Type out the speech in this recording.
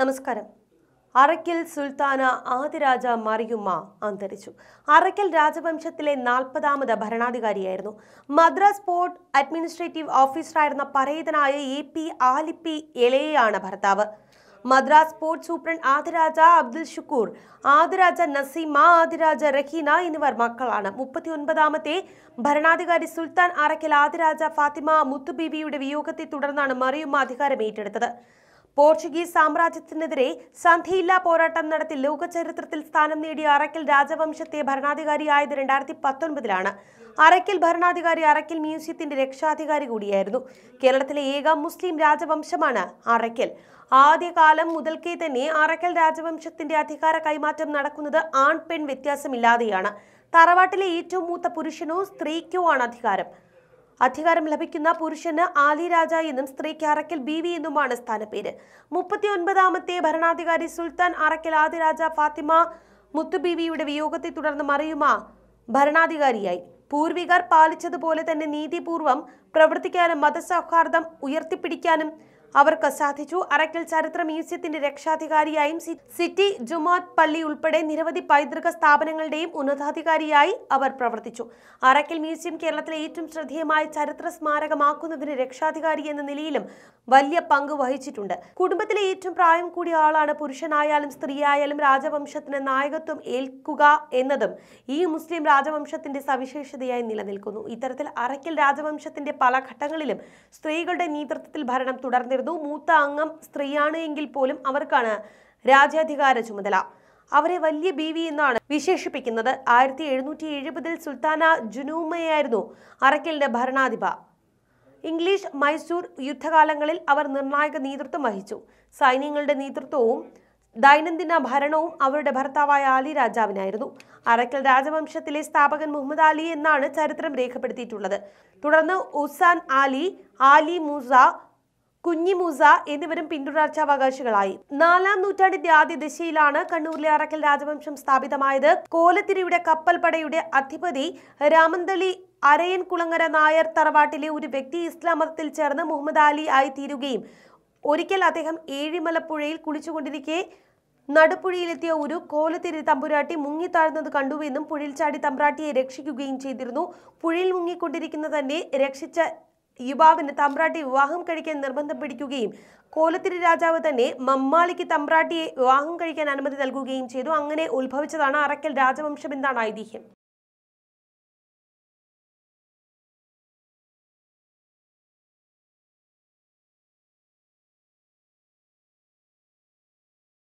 നമസ്കാരം അറയ്ക്കൽ സുൽത്താന ആദിരാജ മറിയുമ്മ അന്തരിച്ചു അറയ്ക്കൽ രാജവംശത്തിലെ നാൽപ്പതാമത് ഭരണാധികാരിയായിരുന്നു മദ്രാസ് പോർട്ട് അഡ്മിനിസ്ട്രേറ്റീവ് ഓഫീസറായിരുന്ന പരേതനായ എ പി ആലിപ്പി എളയാണ് ഭർത്താവ് മദ്രാസ് പോർട്ട് സൂപ്രണ്ട് ആദിരാജ അബ്ദുൽ ഷുക്കൂർ ആദിരാജ നസീമ ആദിരാജ റഹീന എന്നിവർ മക്കളാണ് മുപ്പത്തി ഒൻപതാമത്തെ ഭരണാധികാരി സുൽത്താൻ അറക്കൽ ആദിരാജ ഫാത്തിമ മുത്തുബീബിയുടെ വിയോഗത്തെ തുടർന്നാണ് മറിയുമ്മ അധികാരം ഏറ്റെടുത്തത് പോർച്ചുഗീസ് സാമ്രാജ്യത്തിനെതിരെ സന്ധിയില്ലാ പോരാട്ടം നടത്തി ലോകചരിത്രത്തിൽ സ്ഥാനം നേടിയ അറക്കൽ രാജവംശത്തെ ഭരണാധികാരിയായത് രണ്ടായിരത്തി പത്തൊൻപതിലാണ് അറക്കൽ ഭരണാധികാരി അറക്കൽ മ്യൂസിയത്തിന്റെ രക്ഷാധികാരി കൂടിയായിരുന്നു കേരളത്തിലെ ഏക മുസ്ലിം രാജവംശമാണ് അറക്കൽ ആദ്യകാലം മുതൽക്കേ തന്നെ അറക്കൽ രാജവംശത്തിന്റെ അധികാര കൈമാറ്റം നടക്കുന്നത് ആൺ പെൺ വ്യത്യാസമില്ലാതെയാണ് തറവാട്ടിലെ ഏറ്റവും മൂത്ത പുരുഷനോ സ്ത്രീക്കോ ആണ് അധികാരം അധികാരം ലഭിക്കുന്ന പുരുഷന് ആലി രാജ എന്നും സ്ത്രീക്ക് അറക്കൽ വി എന്നുമാണ് സ്ഥാനപ്പേര് മുപ്പത്തി ഒൻപതാമത്തെ ഭരണാധികാരി സുൽത്താൻ അറക്കൽ ആദിരാജ ഫാത്തിമ മുത്തുബീവിയുടെ വിയോഗത്തെ തുടർന്ന് മറിയുമ ഭരണാധികാരിയായി പൂർവികർ പാലിച്ചതുപോലെ തന്നെ നീതിപൂർവം പ്രവർത്തിക്കാനും മതസൗഹാർദ്ദം ഉയർത്തിപ്പിടിക്കാനും അവർക്ക് സാധിച്ചു അറയ്ക്കൽ ചരിത്ര മ്യൂസിയത്തിന്റെ രക്ഷാധികാരിയായും സിറ്റി ജുമാത് പള്ളി ഉൾപ്പെടെ നിരവധി പൈതൃക സ്ഥാപനങ്ങളുടെയും ഉന്നതാധികാരിയായി അവർ പ്രവർത്തിച്ചു അറയ്ക്കൽ മ്യൂസിയം കേരളത്തിലെ ഏറ്റവും ശ്രദ്ധേയമായ ചരിത്ര സ്മാരകമാക്കുന്നതിന് രക്ഷാധികാരി എന്ന നിലയിലും വലിയ പങ്ക് വഹിച്ചിട്ടുണ്ട് കുടുംബത്തിലെ ഏറ്റവും പ്രായം കൂടിയ ആളാണ് പുരുഷനായാലും സ്ത്രീയായാലും രാജവംശത്തിന് നായകത്വം ഏൽക്കുക എന്നതും ഈ മുസ്ലിം രാജവംശത്തിന്റെ സവിശേഷതയായി നിലനിൽക്കുന്നു ഇത്തരത്തിൽ അറയ്ക്കൽ രാജവംശത്തിന്റെ പല ഘട്ടങ്ങളിലും സ്ത്രീകളുടെ നേതൃത്വത്തിൽ ഭരണം തുടർന്നിരുന്നു മൃദു മൂത്ത അംഗം സ്ത്രീയാണ് എങ്കിൽ പോലും അവർക്കാണ് രാജ്യാധികാര ചുമതല അവരെ വലിയ ബീവി എന്നാണ് വിശേഷിപ്പിക്കുന്നത് ആയിരത്തി എഴുന്നൂറ്റി എഴുപതിൽ സുൽത്താന ജുനൂമയായിരുന്നു അറക്കലിന്റെ ഭരണാധിപ ഇംഗ്ലീഷ് മൈസൂർ യുദ്ധകാലങ്ങളിൽ അവർ നിർണായക നേതൃത്വം വഹിച്ചു സൈന്യങ്ങളുടെ നേതൃത്വവും ദൈനംദിന ഭരണവും അവരുടെ ഭർത്താവായ അലി രാജാവിനായിരുന്നു അറക്കൽ രാജവംശത്തിലെ സ്ഥാപകൻ മുഹമ്മദ് അലി എന്നാണ് ചരിത്രം രേഖപ്പെടുത്തിയിട്ടുള്ളത് തുടർന്ന് ഉസാൻ അലി ആലി മൂസ കുഞ്ഞിമൂസ എന്നിവരും പിന്തുടർച്ചാവകാശികളായി നാലാം നൂറ്റാണ്ടിന്റെ ആദ്യ ദിശയിലാണ് കണ്ണൂരിലെ അറക്കൽ രാജവംശം സ്ഥാപിതമായത് കോലത്തിരിയുടെ കപ്പൽപ്പടയുടെ അധിപതി രാമന്തളി അരയൻ കുളങ്ങര നായർ തറവാട്ടിലെ ഒരു വ്യക്തി ഇസ്ലാം മതത്തിൽ ചേർന്ന് മുഹമ്മദ് അലി ആയി തീരുകയും ഒരിക്കൽ അദ്ദേഹം ഏഴിമലപ്പുഴയിൽ കുളിച്ചുകൊണ്ടിരിക്കെ നടുപുഴയിലെത്തിയ ഒരു കോലത്തിരി തമ്പുരാട്ടി മുങ്ങിത്താഴ്ന്നത് കണ്ടുവെന്നും പുഴയിൽ ചാടി തമ്പ്രാട്ടിയെ രക്ഷിക്കുകയും ചെയ്തിരുന്നു പുഴയിൽ മുങ്ങിക്കൊണ്ടിരിക്കുന്ന തന്നെ രക്ഷിച്ച യുവാവിന് തമ്പ്രാട്ടി വിവാഹം കഴിക്കാൻ നിർബന്ധം പിടിക്കുകയും കോലത്തിരി രാജാവ് തന്നെ മമ്മാളിക്ക് തമ്പ്രാട്ടിയെ വിവാഹം കഴിക്കാൻ അനുമതി നൽകുകയും ചെയ്തു അങ്ങനെ ഉത്ഭവിച്ചതാണ് അറക്കൽ രാജവംശം എന്നാണ് ഐതിഹ്യം